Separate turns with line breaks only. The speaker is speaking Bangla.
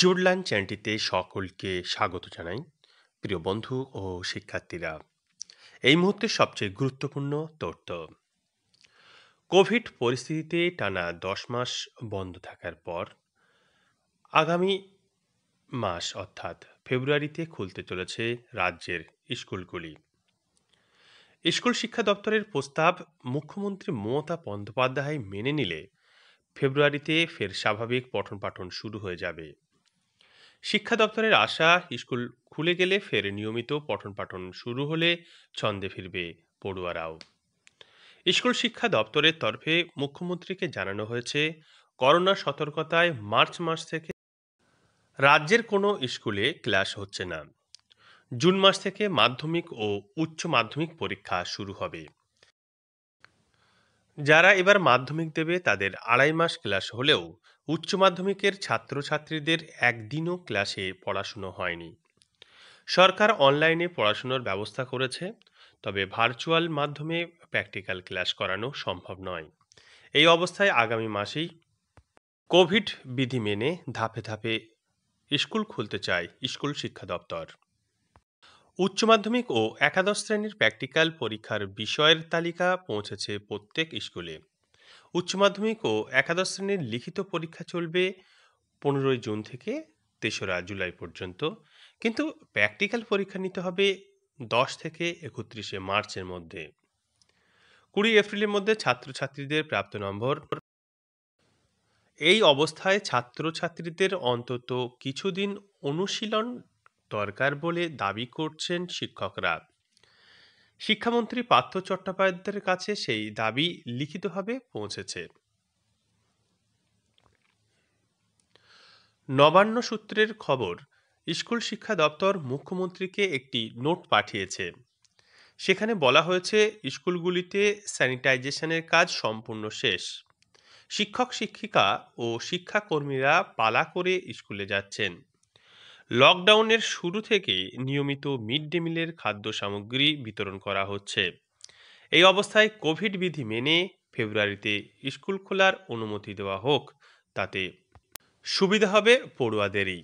জোরলান চ্যানেলটিতে সকলকে স্বাগত জানাই প্রিয় বন্ধু ও শিক্ষার্থীরা এই মুহূর্তে সবচেয়ে গুরুত্বপূর্ণ তথ্য কোভিড পরিস্থিতিতে টানা দশ মাস বন্ধ থাকার পর আগামী মাস অর্থাৎ ফেব্রুয়ারিতে খুলতে চলেছে রাজ্যের স্কুলগুলি স্কুল শিক্ষা দপ্তরের প্রস্তাব মুখ্যমন্ত্রী মমতা বন্দ্যোপাধ্যায় মেনে নিলে ফেব্রুয়ারিতে ফের স্বাভাবিক পঠন পাঠন শুরু হয়ে যাবে শিক্ষা দপ্তরের আশা স্কুল খুলে গেলে ফের নিয়মিত পঠন পাঠন শুরু হলে ছন্দে ফিরবে পড়ুয়ারাও স্কুল শিক্ষা দপ্তরের তরফে মুখ্যমন্ত্রীকে জানানো হয়েছে করোনা সতর্কতায় মার্চ মাস থেকে রাজ্যের কোনো স্কুলে ক্লাস হচ্ছে না জুন মাস থেকে মাধ্যমিক ও উচ্চ মাধ্যমিক পরীক্ষা শুরু হবে যারা এবার মাধ্যমিক দেবে তাদের আড়াই মাস ক্লাস হলেও উচ্চ মাধ্যমিকের ছাত্রছাত্রীদের একদিনও ক্লাসে পড়াশুনো হয়নি সরকার অনলাইনে পড়াশুনোর ব্যবস্থা করেছে তবে ভার্চুয়াল মাধ্যমে প্র্যাকটিক্যাল ক্লাস করানো সম্ভব নয় এই অবস্থায় আগামী মাসেই কোভিড বিধি মেনে ধাপে ধাপে স্কুল খুলতে চায় স্কুল শিক্ষা দপ্তর উচ্চ মাধ্যমিক ও একাদশ শ্রেণীর প্র্যাকটিক্যাল পরীক্ষার বিষয়ের তালিকা পৌঁছেছে প্রত্যেক স্কুলে উচ্চ মাধ্যমিক ও একাদশ শ্রেণীর লিখিত পরীক্ষা চলবে পনেরোই জুন থেকে তেসরা জুলাই পর্যন্ত কিন্তু প্র্যাকটিক্যাল পরীক্ষা নিতে হবে দশ থেকে একত্রিশে মার্চের মধ্যে কুড়ি এপ্রিলের মধ্যে ছাত্রছাত্রীদের প্রাপ্ত নম্বর এই অবস্থায় ছাত্রছাত্রীদের অন্তত কিছুদিন অনুশীলন দরকার বলে দাবি করছেন শিক্ষকরা শিক্ষামন্ত্রী পার্থ চট্টোপাধ্যায়ের কাছে সেই দাবি লিখিতভাবে পৌঁছেছে নবান্ন সূত্রের খবর স্কুল শিক্ষা দপ্তর মুখ্যমন্ত্রীকে একটি নোট পাঠিয়েছে সেখানে বলা হয়েছে স্কুলগুলিতে স্যানিটাইজেশনের কাজ সম্পূর্ণ শেষ শিক্ষক শিক্ষিকা ও শিক্ষাকর্মীরা পালা করে স্কুলে যাচ্ছেন লকডাউনের শুরু থেকে নিয়মিত মিড ডে মিলের খাদ্য সামগ্রী বিতরণ করা হচ্ছে এই অবস্থায় কোভিড বিধি মেনে ফেব্রুয়ারিতে স্কুল খোলার অনুমতি দেওয়া হোক তাতে সুবিধা হবে পড়ুয়াদেরই